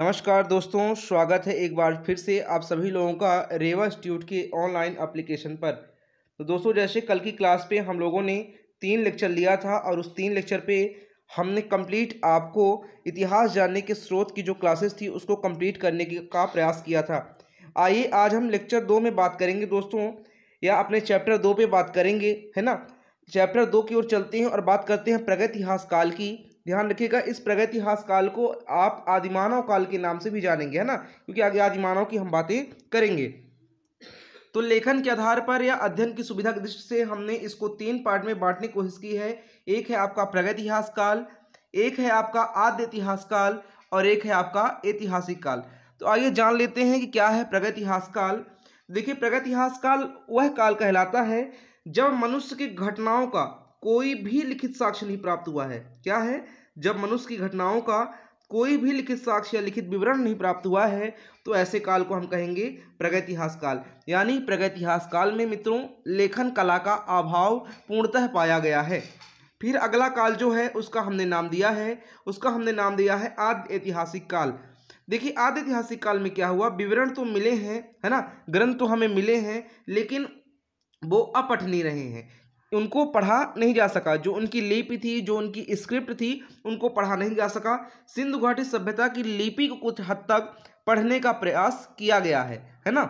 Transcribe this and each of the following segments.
नमस्कार दोस्तों स्वागत है एक बार फिर से आप सभी लोगों का रेवा इंस्टीट्यूट के ऑनलाइन एप्लीकेशन पर तो दोस्तों जैसे कल की क्लास पे हम लोगों ने तीन लेक्चर लिया था और उस तीन लेक्चर पे हमने कंप्लीट आपको इतिहास जानने के स्रोत की जो क्लासेस थी उसको कंप्लीट करने का प्रयास किया था आइए आज हम लेक्चर दो में बात करेंगे दोस्तों या अपने चैप्टर दो पर बात करेंगे है ना चैप्टर दो की ओर चलते हैं और बात करते हैं प्रगतिहास काल की ध्यान रखिएगा इस प्रगतिहास काल को आप आदिमानव काल के नाम से भी जानेंगे है ना क्योंकि आगे आदिमानव की हम बातें करेंगे तो लेखन के आधार पर या अध्ययन की सुविधा की दृष्टि से हमने इसको तीन पार्ट में बांटने की कोशिश की है एक है आपका प्रगतिहास काल एक है आपका आद्य इतिहास काल और एक है आपका ऐतिहासिक काल तो आइए जान लेते हैं कि क्या है प्रगतिहास काल देखिए प्रगतिहास काल वह काल कहलाता है जब मनुष्य की घटनाओं का कोई भी लिखित साक्ष्य नहीं प्राप्त हुआ है क्या है जब मनुष्य की घटनाओं का कोई भी लिखित साक्ष्य या लिखित विवरण नहीं प्राप्त हुआ है तो ऐसे काल को हम कहेंगे प्रगतिहास काल यानी प्रगतिहास काल में मित्रों लेखन कला का अभाव पूर्णतः पाया गया है फिर अगला काल जो है उसका हमने नाम दिया है उसका हमने नाम दिया है आद्य ऐतिहासिक काल देखिए आद्य ऐतिहासिक काल में क्या हुआ विवरण तो मिले हैं है ना ग्रंथ तो हमें मिले हैं लेकिन वो अपठनी रहे हैं उनको पढ़ा नहीं जा सका जो उनकी लिपि थी जो उनकी स्क्रिप्ट थी उनको पढ़ा नहीं जा सका सिंधु घाटी सभ्यता की लिपि को कुछ हद तक पढ़ने का प्रयास किया गया है है ना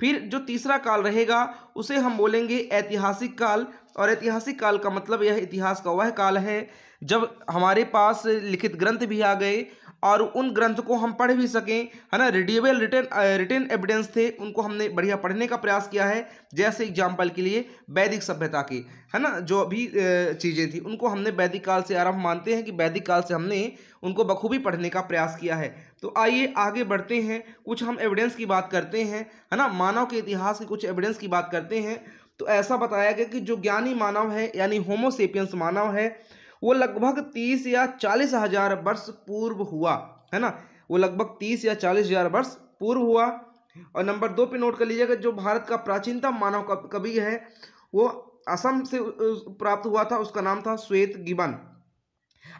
फिर जो तीसरा काल रहेगा उसे हम बोलेंगे ऐतिहासिक काल और ऐतिहासिक काल का मतलब यह इतिहास का वह काल है जब हमारे पास लिखित ग्रंथ भी आ गए और उन ग्रंथ को हम पढ़ भी सकें है ना रिडियबल रिटर्न रिटर्न एविडेंस थे उनको हमने बढ़िया पढ़ने का प्रयास किया है जैसे एग्जाम्पल के लिए वैदिक सभ्यता की है ना जो भी uh, चीज़ें थी उनको हमने वैदिक काल से आरंभ मानते हैं कि वैदिक काल से हमने उनको बखूबी पढ़ने का प्रयास किया है तो आइए आगे बढ़ते हैं कुछ हम एविडेंस की बात करते हैं है ना मानव के इतिहास की कुछ एविडेंस की बात करते हैं तो ऐसा बताया गया कि जो ज्ञानी मानव है यानी होमोसेपियंस मानव है वो लगभग तीस या चालीस हजार वर्ष पूर्व हुआ है ना वो लगभग तीस या चालीस हजार वर्ष पूर्व हुआ और नंबर दो पे नोट कर लीजिएगा जो भारत का प्राचीनतम मानव कवि है वो असम से प्राप्त हुआ था उसका नाम था श्वेत गिबन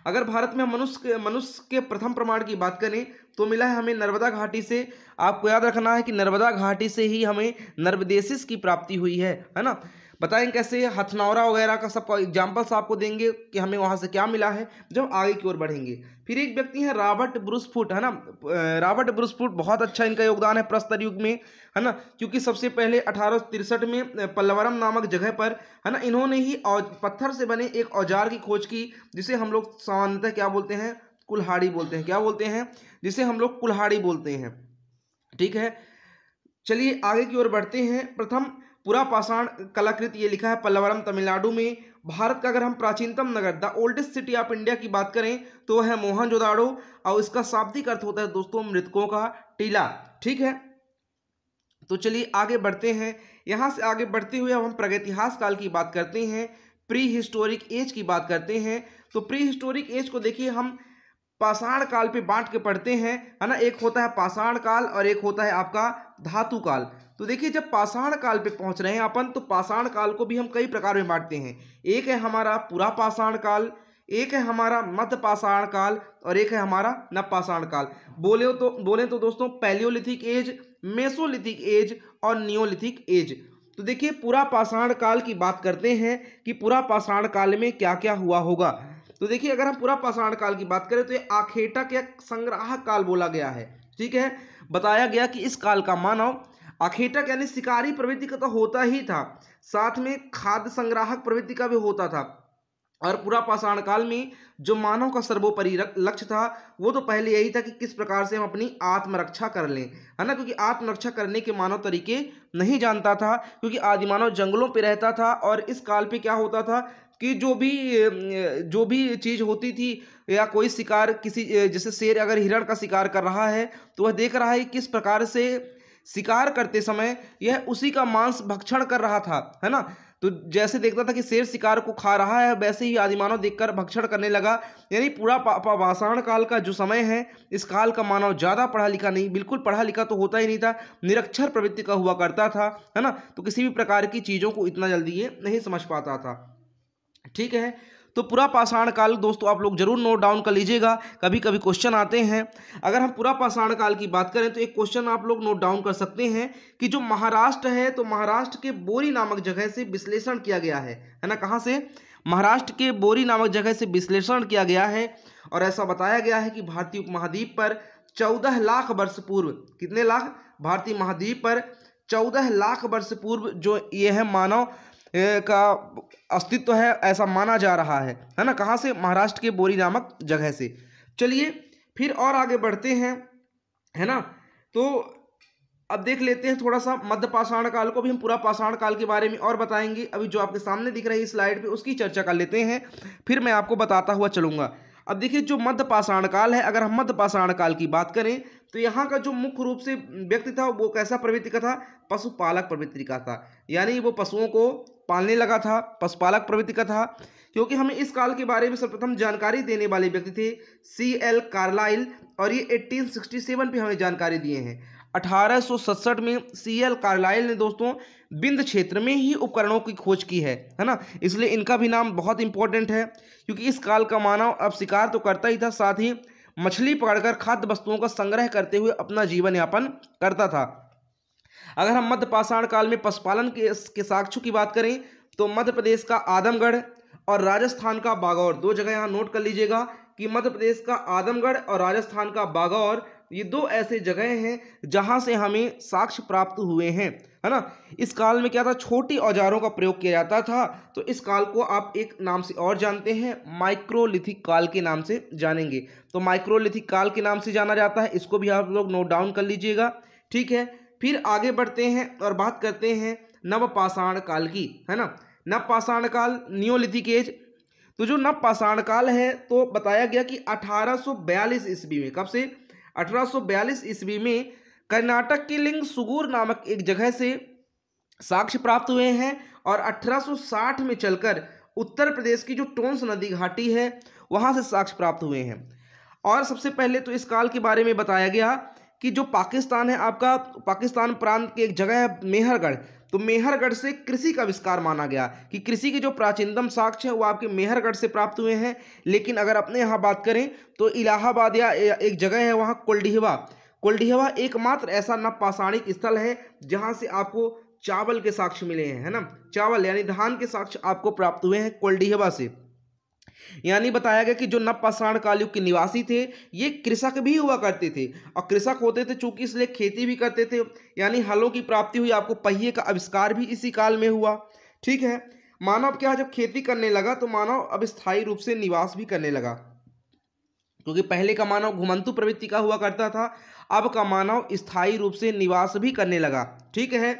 अगर भारत में मनुष्य मनुष्य के प्रथम प्रमाण की बात करें तो मिला है हमें नर्मदा घाटी से आपको याद रखना है कि नर्मदा घाटी से ही हमें नर्वदेशिस की प्राप्ति हुई है है ना बताएं कैसे हथनौरा वगैरह का सब एग्जाम्पल्स आपको देंगे कि हमें वहाँ से क्या मिला है जब आगे की ओर बढ़ेंगे फिर एक व्यक्ति हैं रॉबर्ट ब्रुसफुट है ना रॉबर्ट ब्रुसफुट बहुत अच्छा इनका योगदान है प्रस्तर युग में है ना क्योंकि सबसे पहले अठारह में पल्लवरम नामक जगह पर है ना इन्होंने ही पत्थर से बने एक औजार की खोज की जिसे हम लोग सामान्यतः क्या बोलते हैं कुल्हाड़ी बोलते हैं क्या बोलते हैं जिसे हम लोग कुल्हाड़ी बोलते हैं ठीक है चलिए आगे की ओर बढ़ते हैं प्रथम पूरा पाषाण कलाकृति ये लिखा है पल्लवरम तमिलनाडु में भारत का अगर हम प्राचीनतम नगर the oldest city of India की बात करें तो वह है मोहनजोदाड़ो और इसका शाब्दिक अर्थ होता है दोस्तों मृतकों का टीला ठीक है तो चलिए आगे बढ़ते हैं यहाँ से आगे बढ़ते हुए अब हम प्रगतिहास काल की बात करते हैं प्री हिस्टोरिक एज की बात करते हैं तो प्री हिस्टोरिक एज को देखिए हम पाषाण काल पे बांट के पढ़ते हैं है ना एक होता है पाषाण काल और एक होता है आपका धातु काल तो देखिए जब पाषाण काल पे पहुंच रहे हैं अपन तो पाषाण काल को भी हम कई प्रकार में बांटते हैं एक है हमारा पूरा पाषाण काल एक है हमारा मध्य पाषाण काल और एक है हमारा नवपाषाण काल बोले तो बोले तो दोस्तों पैलियोलिथिक एज मेसोलिथिक एज और नियोलिथिक एज तो देखिए पूरा पाषाण काल की बात करते हैं कि पूरा पाषाण काल में क्या क्या हुआ होगा तो देखिए अगर हम पूरा पाषाण काल की बात करें तो ये आखेटक या संग्राहक काल बोला गया है ठीक है बताया गया कि इस काल का मानव अखेटक यानी शिकारी प्रवृत्ति का तो होता ही था साथ में खाद्य संग्राहक प्रवृत्ति का भी होता था और पूरा पाषाण काल में जो मानव का सर्वोपरि लक्ष्य था वो तो पहले यही था कि किस प्रकार से हम अपनी आत्मरक्षा कर लें है ना क्योंकि आत्मरक्षा करने के मानव तरीके नहीं जानता था क्योंकि आदि मानव जंगलों पर रहता था और इस काल पे क्या होता था कि जो भी जो भी चीज़ होती थी या कोई शिकार किसी जैसे शेर अगर हिरण का शिकार कर रहा है तो वह देख रहा है किस प्रकार से शिकार करते समय यह उसी का मांस भक्षण कर रहा था है ना तो जैसे देखता था कि शेर शिकार को खा रहा है वैसे ही आदिमानव देखकर भक्षण करने लगा यानी पूरा पाषाण काल का जो समय है इस काल का मानव ज़्यादा पढ़ा लिखा नहीं बिल्कुल पढ़ा लिखा तो होता ही नहीं था निरक्षर प्रवृत्ति का हुआ करता था है ना तो किसी भी प्रकार की चीज़ों को इतना जल्दी ये नहीं समझ पाता था ठीक है तो पूरा पाषाण काल दोस्तों आप लोग जरूर नोट डाउन कर लीजिएगा कभी कभी क्वेश्चन आते हैं अगर हम पूरा पाषाण काल की बात करें तो एक क्वेश्चन आप लोग नोट डाउन कर सकते हैं कि जो महाराष्ट्र है तो महाराष्ट्र के बोरी नामक जगह से विश्लेषण किया गया है है ना कहाँ से महाराष्ट्र के बोरी नामक जगह से विश्लेषण किया गया है और ऐसा बताया गया है कि भारतीय उपमहाद्वीप पर चौदह लाख वर्ष पूर्व कितने लाख भारतीय महाद्वीप पर चौदह लाख वर्ष पूर्व जो ये है मानव का अस्तित्व है ऐसा माना जा रहा है है ना कहाँ से महाराष्ट्र के बोरी नामक जगह से चलिए फिर और आगे बढ़ते हैं है ना तो अब देख लेते हैं थोड़ा सा मध्य पाषाण काल को भी हम पूरा पाषाण काल के बारे में और बताएंगे अभी जो आपके सामने दिख रही है स्लाइड पे उसकी चर्चा कर लेते हैं फिर मैं आपको बताता हुआ चलूँगा अब देखिए जो मध्य पाषाण काल है अगर हम मध्य पाषाण काल की बात करें तो यहाँ का जो मुख्य रूप से व्यक्ति था वो कैसा प्रवृत्ति का था पशुपालक प्रवृत्ति का था यानी वो पशुओं को पालने लगा था पशुपालक प्रवृत्ति का था क्योंकि हमें इस काल के बारे में सर्वप्रथम जानकारी देने वाले व्यक्ति थे सी एल कार्लाइल और ये 1867 पे हमें जानकारी दिए हैं अठारह में सी एल कार्लाइल ने दोस्तों बिंद क्षेत्र में ही उपकरणों की खोज की है है ना इसलिए इनका भी नाम बहुत इंपॉर्टेंट है क्योंकि इस काल का मानव अब शिकार तो करता ही था साथ ही मछली पकड़कर खाद्य वस्तुओं का संग्रह करते हुए अपना जीवन यापन करता था अगर हम मध्य पाषाण काल में पशुपालन के, के साक्ष्यों की बात करें तो मध्य प्रदेश का आदमगढ़ और राजस्थान का बागौर दो जगह यहाँ नोट कर लीजिएगा कि मध्य प्रदेश का आदमगढ़ और राजस्थान का बागौर ये दो ऐसे जगह हैं जहाँ से हमें साक्ष्य प्राप्त हुए हैं है ना इस काल में क्या था छोटी औजारों का प्रयोग किया जाता था तो इस काल को आप एक नाम से और जानते हैं माइक्रोलिथिक काल के नाम से जानेंगे तो माइक्रोलिथिक काल के नाम से जाना जाता है इसको भी आप लोग नोट डाउन कर लीजिएगा ठीक है फिर आगे बढ़ते हैं और बात करते हैं नवपाषाण काल की है ना नवपाषाण काल नियोलिथिक एज तो जो नवपाषाण काल है तो बताया गया कि बयालीस ईस्वी में कब से बयालीस ईस्वी में कर्नाटक के लिंग सुगूर नामक एक जगह से साक्ष्य प्राप्त हुए हैं और 1860 में चलकर उत्तर प्रदेश की जो टोंस नदी घाटी है वहाँ से साक्ष्य प्राप्त हुए हैं और सबसे पहले तो इस काल के बारे में बताया गया कि जो पाकिस्तान है आपका पाकिस्तान प्रांत की एक जगह है मेहरगढ़ तो मेहरगढ़ से कृषि का आविष्कार माना गया कि कृषि के जो प्राचीनतम साक्ष्य है वो आपके मेहरगढ़ से प्राप्त हुए हैं लेकिन अगर अपने यहाँ बात करें तो इलाहाबाद या एक जगह है वहाँ कोल्डिहवा कोल्डिहवा एकमात्र ऐसा नवपाषाणिक स्थल है जहाँ से आपको चावल के साक्ष्य मिले हैं है ना चावल यानी धान के साक्ष्य आपको प्राप्त हुए हैं कोल्डिहवा से यानी बताया गया कि जो नवपाषाण कालयुग के निवासी थे ये कृषक भी हुआ करते थे और कृषक होते थे चूंकि इसलिए खेती भी करते थे यानी हलों की प्राप्ति हुई आपको पहिए का आविष्कार भी इसी काल में हुआ ठीक है मानव क्या जब खेती करने लगा तो मानव अब स्थायी रूप से निवास भी करने लगा क्योंकि पहले का मानव घुमंतु प्रवृत्ति का हुआ करता था अब का मानव स्थायी रूप से निवास भी करने लगा ठीक है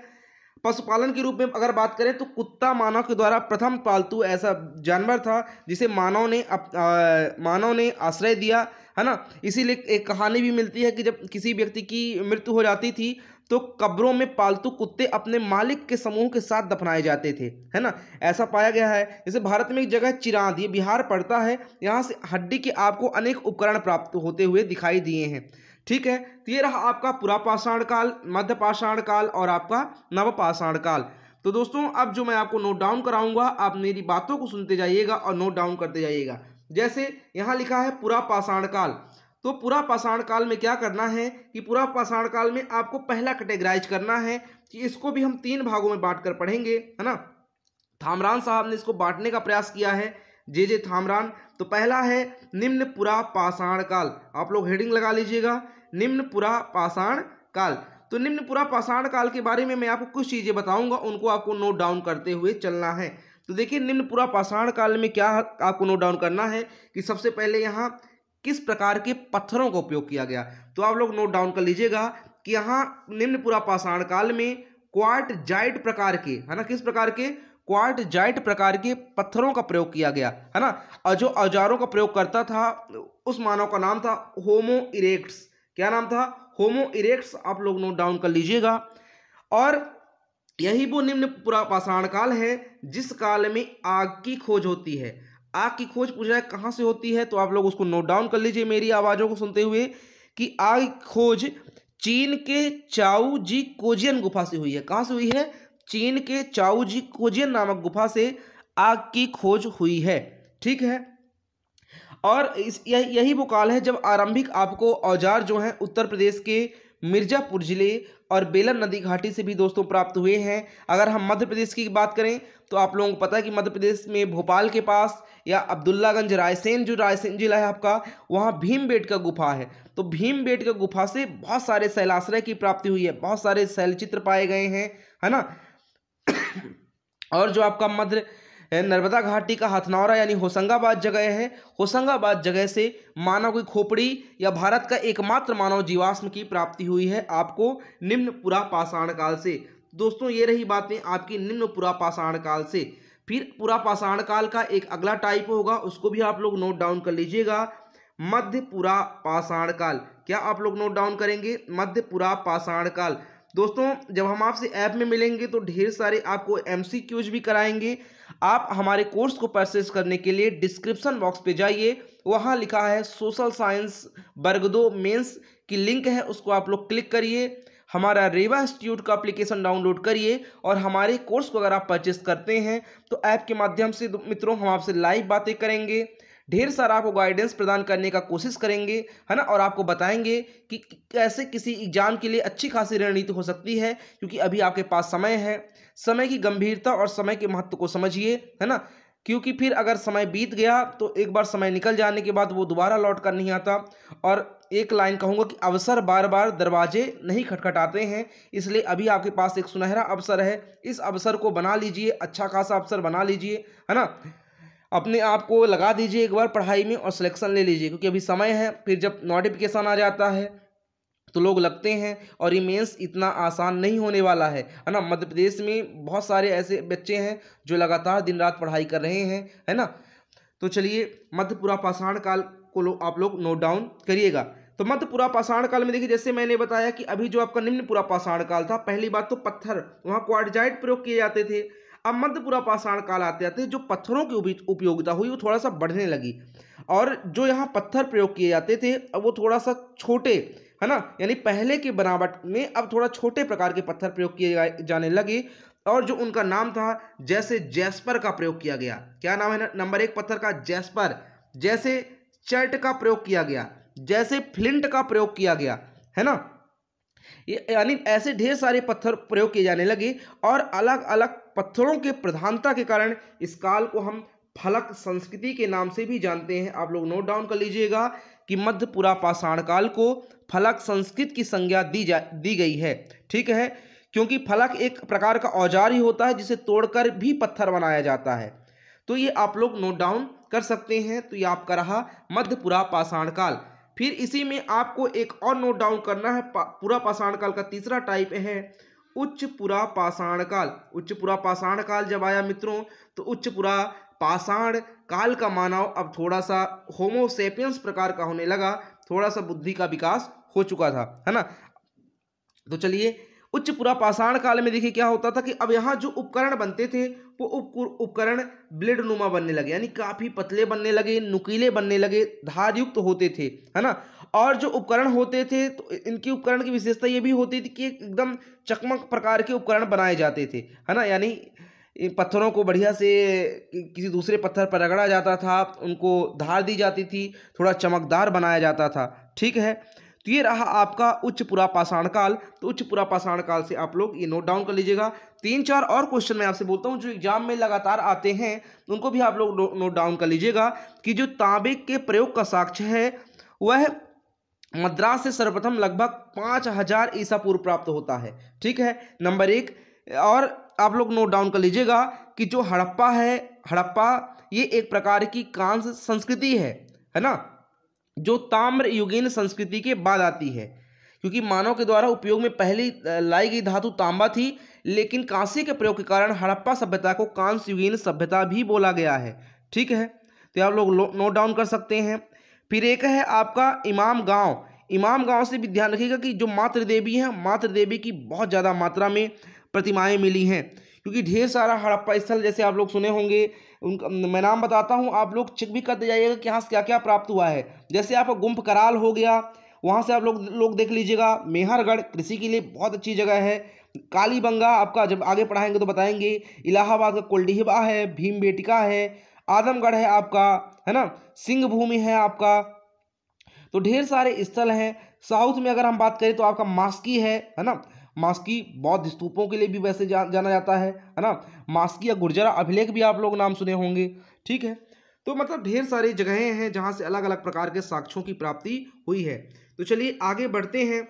पशुपालन के रूप में अगर बात करें तो कुत्ता मानव के द्वारा प्रथम पालतू ऐसा जानवर था जिसे मानव ने अप, आ, मानव ने आश्रय दिया है ना इसीलिए एक कहानी भी मिलती है कि जब किसी व्यक्ति की मृत्यु हो जाती थी तो कब्रों में पालतू कुत्ते अपने मालिक के समूह के साथ दफनाए जाते थे है ना ऐसा पाया गया है जैसे भारत में एक जगह चिराद ये बिहार पड़ता है यहाँ से हड्डी के आपको अनेक उपकरण प्राप्त होते हुए दिखाई दिए हैं ठीक है तो ये रहा आपका पुरापाषाण काल मध्य पाषाण काल और आपका नवपाषाण काल तो दोस्तों अब जो मैं आपको नोट डाउन कराऊंगा आप मेरी बातों को सुनते जाइएगा और नोट डाउन करते जाइएगा जैसे यहाँ लिखा है पुरापाषाण काल तो पूरा पाषाण काल में क्या करना है कि पूरा पाषाण काल में आपको पहला कैटेगराइज करना है कि इसको भी हम तीन भागों में बांट कर पढ़ेंगे है ना थामरान साहब ने इसको बांटने का प्रयास किया है जे जे थामरान तो पहला है निम्न पुरा पाषाण काल आप लोग हेडिंग लगा लीजिएगा निम्न पुरा पाषाण काल तो निम्न पुरा पाषाण काल के बारे में मैं आपको कुछ चीज़ें बताऊंगा उनको आपको नोट डाउन करते हुए चलना है तो देखिए निम्न पुरा पाषाण काल में क्या आपको नोट डाउन करना है कि सबसे पहले यहाँ किस प्रकार के पत्थरों का उपयोग किया गया तो आप लोग नोट डाउन कर लीजिएगा कि यहाँ निम्नपुरा पाषाण काल में क्वाट जाइट प्रकार के है ना किस प्रकार के क्वाट जाइट प्रकार के पत्थरों का प्रयोग किया गया है ना और जो औजारों का प्रयोग करता था उस मानव का नाम था होमो इरेक्ट्स क्या नाम था होमो इरेक्ट्स आप लोग नोट डाउन कर लीजिएगा और यही वो निम्न पुरा पाषाण काल है जिस काल में आग की खोज होती है आग की खोज पूछ रहा है कहाँ से होती है तो आप लोग उसको नोट डाउन कर लीजिए मेरी आवाज़ों को सुनते हुए कि आग खोज चीन के चाऊ जी कोजियन गुफा से हुई है कहाँ से हुई है चीन के चाऊ जी कोजियन नामक गुफा से आग की खोज हुई है ठीक है और इस यह, यही वो काल है जब आरंभिक आपको औजार जो हैं उत्तर प्रदेश के मिर्ज़ापुर ज़िले और बेलन नदी घाटी से भी दोस्तों प्राप्त हुए हैं अगर हम मध्य प्रदेश की बात करें तो आप लोगों को पता है कि मध्य प्रदेश में भोपाल के पास या अब्दुल्लागंज रायसेन जो रायसेन जिला है आपका वहाँ बेट का गुफा है तो बेट का गुफा से बहुत सारे शैलाश्रय की प्राप्ति हुई है बहुत सारे शैलचित्र पाए गए हैं है ना और जो आपका मध्य नर्मदा घाटी का हथनौरा यानी होशंगाबाद जगह है होशंगाबाद जगह से मानव की खोपड़ी या भारत का एकमात्र मानव जीवाश्म की प्राप्ति हुई है आपको निम्न पुरा पाषाण काल से दोस्तों ये रही बातें आपकी निम्न पुरा पाषाण काल से फिर पुरा पाषाण काल का एक अगला टाइप होगा उसको भी आप लोग नोट डाउन कर लीजिएगा मध्य पुरा पाषाण काल क्या आप लोग नोट डाउन करेंगे मध्य पुरा पाषाण काल दोस्तों जब हम आपसे ऐप में मिलेंगे तो ढेर सारे आपको एम भी कराएंगे आप हमारे कोर्स को परचेस करने के लिए डिस्क्रिप्शन बॉक्स पे जाइए वहाँ लिखा है सोशल साइंस बर्गदो दो मेन्स की लिंक है उसको आप लोग क्लिक करिए हमारा रेवा इंस्टीट्यूट का एप्लीकेशन डाउनलोड करिए और हमारे कोर्स को अगर आप परचेस करते हैं तो ऐप के माध्यम से मित्रों हम आपसे लाइव बातें करेंगे ढेर सारा आपको गाइडेंस प्रदान करने का कोशिश करेंगे है ना और आपको बताएंगे कि कैसे किसी एग्जाम के लिए अच्छी खासी रणनीति हो सकती है क्योंकि अभी आपके पास समय है समय की गंभीरता और समय के महत्व को समझिए है ना क्योंकि फिर अगर समय बीत गया तो एक बार समय निकल जाने के बाद वो दोबारा लौट कर नहीं आता और एक लाइन कहूँगा कि अवसर बार बार दरवाजे नहीं खटखटाते हैं इसलिए अभी आपके पास एक सुनहरा अवसर है इस अवसर को बना लीजिए अच्छा खासा अवसर बना लीजिए है ना अपने आप को लगा दीजिए एक बार पढ़ाई में और सिलेक्शन ले लीजिए क्योंकि अभी समय है फिर जब नोटिफिकेशन आ जाता है तो लोग लगते हैं और ये मेंस इतना आसान नहीं होने वाला है है ना मध्य प्रदेश में बहुत सारे ऐसे बच्चे हैं जो लगातार दिन रात पढ़ाई कर रहे हैं है ना तो चलिए मध्यपुरा पाषाण काल को लो, आप लोग नोट डाउन करिएगा तो मध्यपुरा पाषाण काल में देखिए जैसे मैंने बताया कि अभी जो आपका निम्न पूरा पाषाण काल था पहली बात तो पत्थर वहाँ क्वाडजाइट प्रयोग किए जाते थे अब मध्यपुरा पाषाण काल आते आते जो पत्थरों की उपयोगिता हुई वो थोड़ा सा बढ़ने लगी और जो यहाँ पत्थर प्रयोग किए जाते थे अब वो थोड़ा सा छोटे है ना यानी पहले के बनावट में अब थोड़ा छोटे प्रकार के पत्थर प्रयोग किए जाने लगे और जो उनका नाम था जैसे जैस्पर का प्रयोग किया गया क्या नाम है नंबर एक पत्थर का जैस्पर जैसे चर्ट का प्रयोग किया गया जैसे फ्लिंट का प्रयोग किया गया है ना यानी ऐसे ढेर सारे पत्थर प्रयोग किए जाने लगे और अलग अलग पत्थरों के प्रधानता के कारण इस काल को हम फलक संस्कृति के नाम से भी जानते हैं आप लोग नोट डाउन कर लीजिएगा कि मध्य पुरा पाषाण काल को फलक संस्कृत की संज्ञा दी जा दी गई है ठीक है क्योंकि फलक एक प्रकार का औजार ही होता है जिसे तोड़कर भी पत्थर बनाया जाता है तो ये आप लोग नोट डाउन कर सकते हैं तो ये आपका रहा मध्यपुरा पाषाण काल फिर इसी में आपको एक और नोट डाउन करना है पूरा पाषाण काल का तीसरा टाइप है उच्चपुरा पाषाण काल उच्चपुरा पाषाण काल जब आया मित्रों तो उच्चपुरा पाषाण काल का मानव अब थोड़ा सा होमोसेपियंस प्रकार का होने लगा थोड़ा सा बुद्धि का विकास हो चुका था है ना तो चलिए उच्च पुरापाषाण काल में देखिए क्या होता था कि अब यहाँ जो उपकरण बनते थे वो उप उपकरण ब्लेड नुमा बनने लगे यानी काफ़ी पतले बनने लगे नुकीले बनने लगे धारयुक्त होते थे है ना और जो उपकरण होते थे तो इनके उपकरण की विशेषता ये भी होती थी कि एकदम चकमक प्रकार के उपकरण बनाए जाते थे है ना यानी इन पत्थरों को बढ़िया से किसी दूसरे पत्थर पर रगड़ा जाता था उनको धार दी जाती थी थोड़ा चमकदार बनाया जाता था ठीक है तो ये रहा आपका उच्चपुरा पाषाण काल तो उच्चपुरा पाषाण काल से आप लोग ये नोट डाउन कर लीजिएगा तीन चार और क्वेश्चन मैं आपसे बोलता हूँ जो एग्जाम में लगातार आते हैं उनको भी आप लोग नोट डाउन कर लीजिएगा कि जो तांबे के प्रयोग का साक्ष्य है वह मद्रास से सर्वप्रथम लगभग पाँच हजार ईसा पूर्व प्राप्त होता है ठीक है नंबर एक और आप लोग नोट डाउन कर लीजिएगा कि जो हड़प्पा है हड़प्पा ये एक प्रकार की कांस संस्कृति है है ना जो ताम्र युगीन संस्कृति के बाद आती है क्योंकि मानव के द्वारा उपयोग में पहली लाई गई धातु तांबा थी लेकिन कांसे के प्रयोग के कारण हड़प्पा सभ्यता को कांस युगीन सभ्यता भी बोला गया है ठीक है तो आप लोग नोट डाउन कर सकते हैं फिर एक है आपका इमाम गांव इमाम गांव से भी ध्यान रखिएगा कि जो मातृदेवी हैं मातृदेवी की बहुत ज़्यादा मात्रा में प्रतिमाएँ मिली हैं क्योंकि ढेर सारा हड़प्पा स्थल जैसे आप लोग सुने होंगे उनका मैं नाम बताता हूँ आप लोग चेक भी करते जाइएगा कि यहाँ से क्या क्या प्राप्त हुआ है जैसे आपका गुम्फ कराल हो गया वहाँ से आप लोग लोग देख लीजिएगा मेहरगढ़ कृषि के लिए बहुत अच्छी जगह है कालीबंगा आपका जब आगे पढ़ाएंगे तो बताएंगे इलाहाबाद का कोल्डिहबा है भीम बेटिका है आजमगढ़ है आपका है ना सिंह भूमि है आपका तो ढेर सारे स्थल हैं साउथ में अगर हम बात करें तो आपका मास्की है है ना मास्की बौद्ध स्तूपों के लिए भी वैसे जा, जाना जाता है है ना मास्की या गुर्जरा अभिलेख भी आप लोग नाम सुने होंगे ठीक है तो मतलब ढेर सारी जगहें हैं जहाँ से अलग अलग प्रकार के साक्ष्यों की प्राप्ति हुई है तो चलिए आगे बढ़ते हैं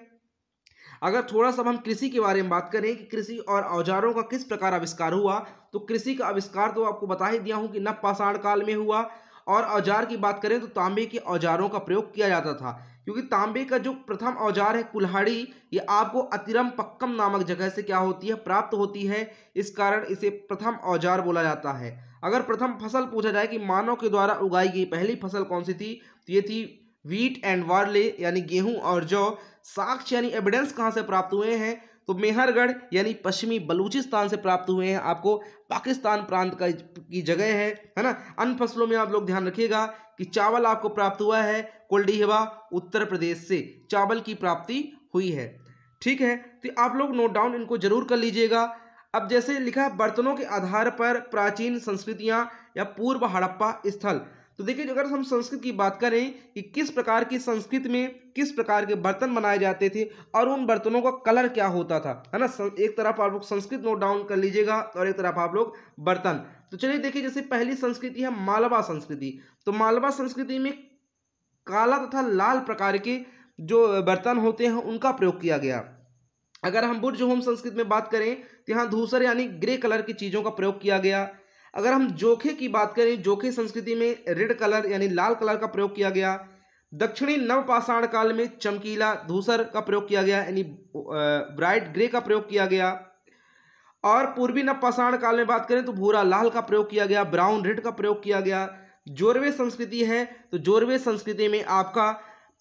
अगर थोड़ा सा हम कृषि के बारे में बात करें कि कृषि और औजारों का किस प्रकार आविष्कार हुआ तो कृषि का आविष्कार तो आपको बता ही दिया हूँ कि नव पाषाण काल में हुआ और औजार की बात करें तो तांबे के औजारों का प्रयोग किया जाता था क्योंकि तांबे का जो प्रथम औजार है कुल्हाड़ी ये आपको अतिरम पक्कम नामक जगह से क्या होती है प्राप्त होती है इस कारण इसे प्रथम औजार बोला जाता है अगर प्रथम फसल पूछा जाए कि मानव के द्वारा उगाई गई पहली फसल कौन सी थी तो ये थी वीट एंड वार्ले यानी गेहूं और जौ साक्ष्य यानी एविडेंस कहाँ से प्राप्त हुए हैं तो मेहरगढ़ यानी पश्चिमी बलूचिस्तान से प्राप्त हुए हैं आपको पाकिस्तान प्रांत का की जगह है है ना अन्य फसलों में आप लोग ध्यान रखिएगा कि चावल आपको प्राप्त हुआ है कोल्डीहवा उत्तर प्रदेश से चावल की प्राप्ति हुई है ठीक है तो आप लोग नोट डाउन इनको जरूर कर लीजिएगा अब जैसे लिखा बर्तनों के आधार पर प्राचीन संस्कृतियाँ या पूर्व हड़प्पा स्थल तो देखिए अगर हम संस्कृत की बात करें कि किस प्रकार की संस्कृत में किस प्रकार के बर्तन बनाए जाते थे और उन बर्तनों का कलर क्या होता था है ना एक तरफ आप लोग संस्कृत नोट डाउन कर लीजिएगा और एक तरफ आप लोग बर्तन तो चलिए देखिए जैसे पहली संस्कृति है मालवा संस्कृति तो मालवा संस्कृति में काला तथा लाल प्रकार के जो बर्तन होते हैं उनका प्रयोग किया गया अगर हम बुर्ज होम संस्कृत में बात करें तो यहाँ धूसर यानी ग्रे कलर की चीज़ों का प्रयोग किया गया अगर हम जोखे की बात करें जोखे संस्कृति में रेड कलर यानी लाल कलर का प्रयोग किया गया दक्षिणी नवपाषाण काल में चमकीला धूसर का प्रयोग किया गया यानी ब्राइट ग्रे का प्रयोग किया गया और पूर्वी नवपाषाण काल में बात करें तो भूरा लाल का प्रयोग किया गया ब्राउन रेड का प्रयोग किया गया जोरवे संस्कृति है तो जोरवे संस्कृति में आपका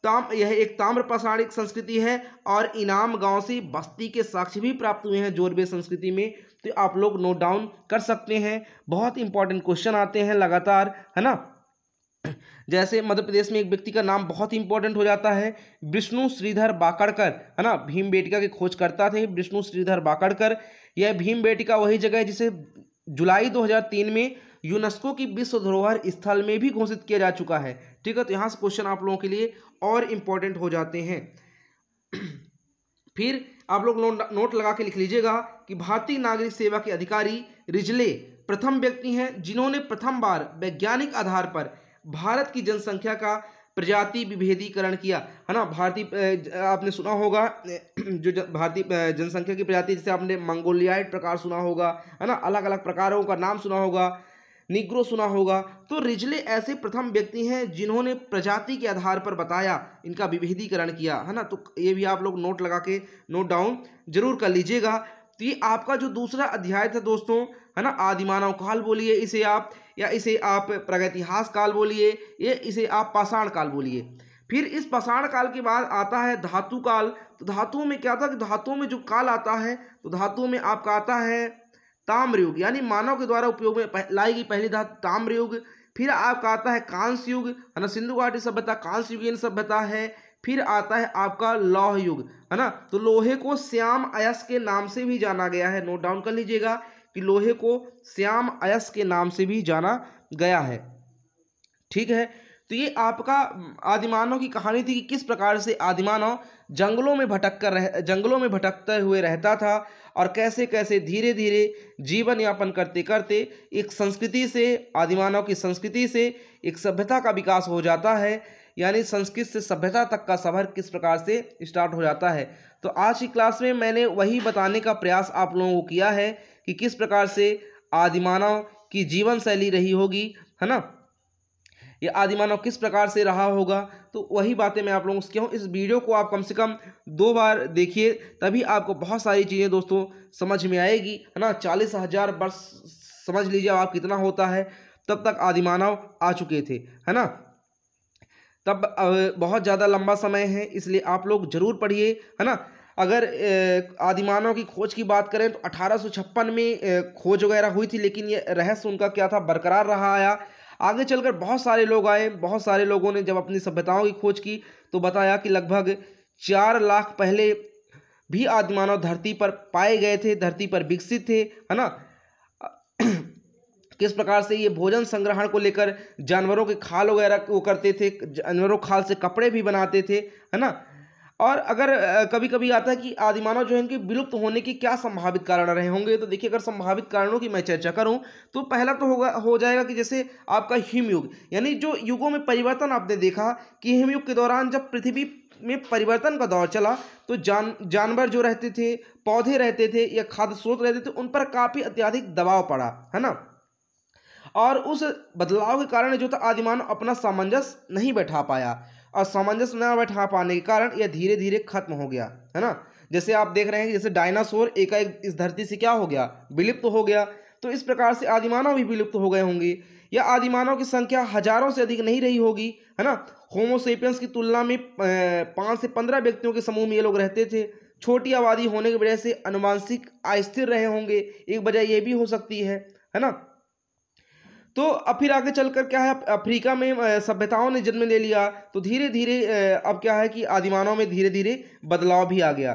ताम यह एक ताम्र पाषाणिक संस्कृति है और इनाम गांव से बस्ती के साक्ष्य भी प्राप्त हुए हैं जोरवे संस्कृति में तो आप लोग नोट डाउन कर सकते हैं बहुत इंपॉर्टेंट क्वेश्चन आते हैं लगातार है ना जैसे मध्य प्रदेश में एक व्यक्ति का नाम बहुत इंपॉर्टेंट हो जाता है विष्णु श्रीधर बाकड़कर है ना भीम बेटिका की खोज करता थे विष्णु श्रीधर बाकड़कर यह भीम बेटिका वही जगह है जिसे जुलाई 2003 में यूनेस्को की विश्व धरोहर स्थल में भी घोषित किया जा चुका है ठीक है तो यहाँ से क्वेश्चन आप लोगों के लिए और इम्पोर्टेंट हो जाते हैं फिर आप लोग नोट नोट लगा के लिख लीजिएगा कि भारतीय नागरिक सेवा के अधिकारी रिजले प्रथम व्यक्ति हैं जिन्होंने प्रथम बार वैज्ञानिक आधार पर भारत की जनसंख्या का प्रजाति विभेदीकरण किया है ना भारतीय आपने सुना होगा जो भारतीय जनसंख्या की प्रजाति जैसे आपने मंगोलियाइट प्रकार सुना होगा है ना अलग अलग प्रकारों का नाम सुना होगा निग्रो सुना होगा तो रिजले ऐसे प्रथम व्यक्ति हैं जिन्होंने प्रजाति के आधार पर बताया इनका विभेदीकरण किया है ना तो ये भी आप लोग नोट लगा के नोट डाउन जरूर कर लीजिएगा तो ये आपका जो दूसरा अध्याय था दोस्तों है ना आदिमानव काल बोलिए इसे आप या इसे आप प्रगतिहास काल बोलिए ये इसे आप पाषाण काल बोलिए फिर इस पाषाण काल के बाद आता है धातु काल तो धातुओं में क्या था कि धातुओं में जो काल आता है तो धातुओं में आपका आता है ताम्रयुग यानी मानव के द्वारा उपयोग में लाई गई पहली धातु ताम्रयुग फिर आपका आता है कांस युग है ना सिंधु घाटी सभ्यता कांस इन सभ्यता है फिर आता है आपका लौह युग है ना तो लोहे को श्याम अयस के नाम से भी जाना गया है नोट डाउन कर लीजिएगा कि लोहे को श्याम अयस के नाम से भी जाना गया है ठीक है तो ये आपका आदिमानव की कहानी थी कि किस प्रकार से आदिमानव जंगलों में भटक कर रह जंगलों में भटकते हुए रहता था और कैसे कैसे धीरे धीरे जीवन यापन करते करते एक संस्कृति से आदिमानव की संस्कृति से एक सभ्यता का विकास हो जाता है यानी संस्कृत से सभ्यता तक का सफ़र किस प्रकार से स्टार्ट हो जाता है तो आज की क्लास में मैंने वही बताने का प्रयास आप लोगों को किया है कि किस प्रकार से आदिमानव की जीवन शैली रही होगी है ना ये आदिमानव किस प्रकार से रहा होगा तो वही बातें मैं आप लोगों से कहूँ इस वीडियो को आप कम से कम दो बार देखिए तभी आपको बहुत सारी चीज़ें दोस्तों समझ में आएगी है ना चालीस हज़ार वर्ष समझ लीजिए आप कितना होता है तब तक आदि मानव आ चुके थे है ना तब बहुत ज़्यादा लंबा समय है इसलिए आप लोग ज़रूर पढ़िए है ना अगर आदिमानव की खोज की बात करें तो अठारह में खोज वगैरह हुई थी लेकिन ये रहस्य उनका क्या था बरकरार रहा आया आगे चलकर बहुत सारे लोग आए बहुत सारे लोगों ने जब अपनी सभ्यताओं की खोज की तो बताया कि लगभग चार लाख पहले भी आदिमानव धरती पर पाए गए थे धरती पर विकसित थे है ना किस प्रकार से ये भोजन संग्रहण को लेकर जानवरों के खाल वगैरह वो करते थे जानवरों खाल से कपड़े भी बनाते थे है ना और अगर कभी कभी आता है कि आदिमानव जो है इनके विलुप्त होने के क्या संभावित कारण रहे होंगे तो देखिए अगर संभावित कारणों की मैं चर्चा करूं तो पहला तो होगा हो जाएगा कि जैसे आपका हिमयुग यानी जो युगों में परिवर्तन आपने देखा कि हिमयुग के दौरान जब पृथ्वी में परिवर्तन का दौर चला तो जान जानवर जो रहते थे पौधे रहते थे या खाद्य स्रोत रहते थे उन पर काफ़ी अत्याधिक दबाव पड़ा है ना और उस बदलाव के कारण जो था आदिमानव अपना सामंजस्य नहीं बैठा पाया असमंजस न बैठा पाने के कारण यह धीरे धीरे खत्म हो गया है ना जैसे आप देख रहे हैं जैसे डायनासोर एकाएक इस धरती से क्या हो गया विलुप्त हो गया तो इस प्रकार से आदिमानव भी विलुप्त हो गए होंगे या आदिमानव की संख्या हजारों से अधिक नहीं रही होगी है ना होमोसेपियंस की तुलना में पाँच से पंद्रह व्यक्तियों के समूह में ये लोग रहते थे छोटी आबादी होने की वजह से अनुवांशिक अस्थिर रहे होंगे एक वजह यह भी हो सकती है है ना तो अब फिर आगे चलकर क्या है अफ्रीका में सभ्यताओं ने जन्म ले लिया तो धीरे धीरे अब क्या है कि आदिमानव में धीरे धीरे बदलाव भी आ गया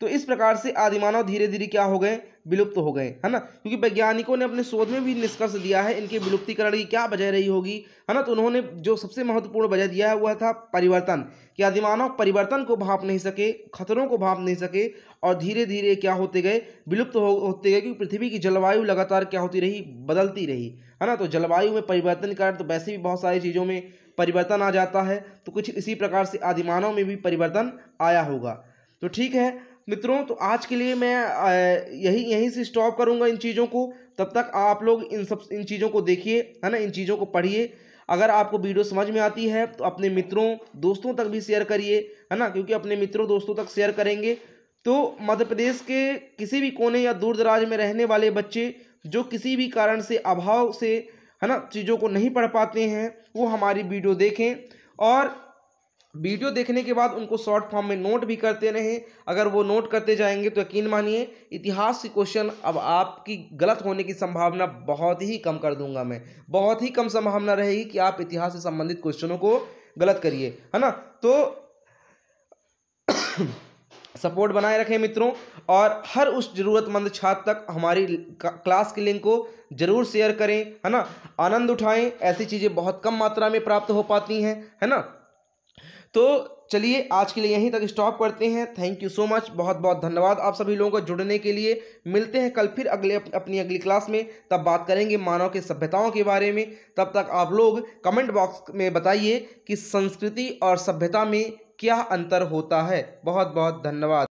तो इस प्रकार से आदिमानव धीरे धीरे क्या हो गए विलुप्त हो गए है ना क्योंकि वैज्ञानिकों ने अपने शोध में भी निष्कर्ष दिया है इनके विलुप्तिकरण की क्या वजह रही होगी है ना तो उन्होंने जो सबसे महत्वपूर्ण वजह दिया है वह था परिवर्तन कि आदिमानव परिवर्तन को भाप नहीं सके खतरों को भाप नहीं सके और धीरे धीरे क्या होते गए विलुप्त हो, होते गए क्योंकि पृथ्वी की जलवायु लगातार क्या होती रही बदलती रही है ना तो जलवायु में परिवर्तन कारण तो वैसे भी बहुत सारी चीज़ों में परिवर्तन आ जाता है तो कुछ इसी प्रकार से आदिमानव में भी परिवर्तन आया होगा तो ठीक है मित्रों तो आज के लिए मैं यही यहीं से स्टॉप करूँगा इन चीज़ों को तब तक आप लोग इन सब इन चीज़ों को देखिए है ना इन चीज़ों को पढ़िए अगर आपको वीडियो समझ में आती है तो अपने मित्रों दोस्तों तक भी शेयर करिए है ना क्योंकि अपने मित्रों दोस्तों तक शेयर करेंगे तो मध्य प्रदेश के किसी भी कोने या दूर दराज में रहने वाले बच्चे जो किसी भी कारण से अभाव से है ना चीज़ों को नहीं पढ़ पाते हैं वो हमारी वीडियो देखें और वीडियो देखने के बाद उनको शॉर्ट फॉर्म में नोट भी करते रहें अगर वो नोट करते जाएंगे तो यकीन मानिए इतिहास के क्वेश्चन अब आपकी गलत होने की संभावना बहुत ही कम कर दूंगा मैं बहुत ही कम संभावना रहेगी कि आप इतिहास से संबंधित क्वेश्चनों को गलत करिए है ना तो सपोर्ट बनाए रखें मित्रों और हर उस ज़रूरतमंद छात्र तक हमारी क्लास की लिंक को ज़रूर शेयर करें है ना आनंद उठाएं ऐसी चीज़ें बहुत कम मात्रा में प्राप्त हो पाती हैं है ना तो चलिए आज के लिए यहीं तक स्टॉप करते हैं थैंक यू सो मच बहुत बहुत धन्यवाद आप सभी लोगों को जुड़ने के लिए मिलते हैं कल फिर अगले अपनी अगली क्लास में तब बात करेंगे मानव के सभ्यताओं के बारे में तब तक आप लोग कमेंट बॉक्स में बताइए कि संस्कृति और सभ्यता में क्या अंतर होता है बहुत बहुत धन्यवाद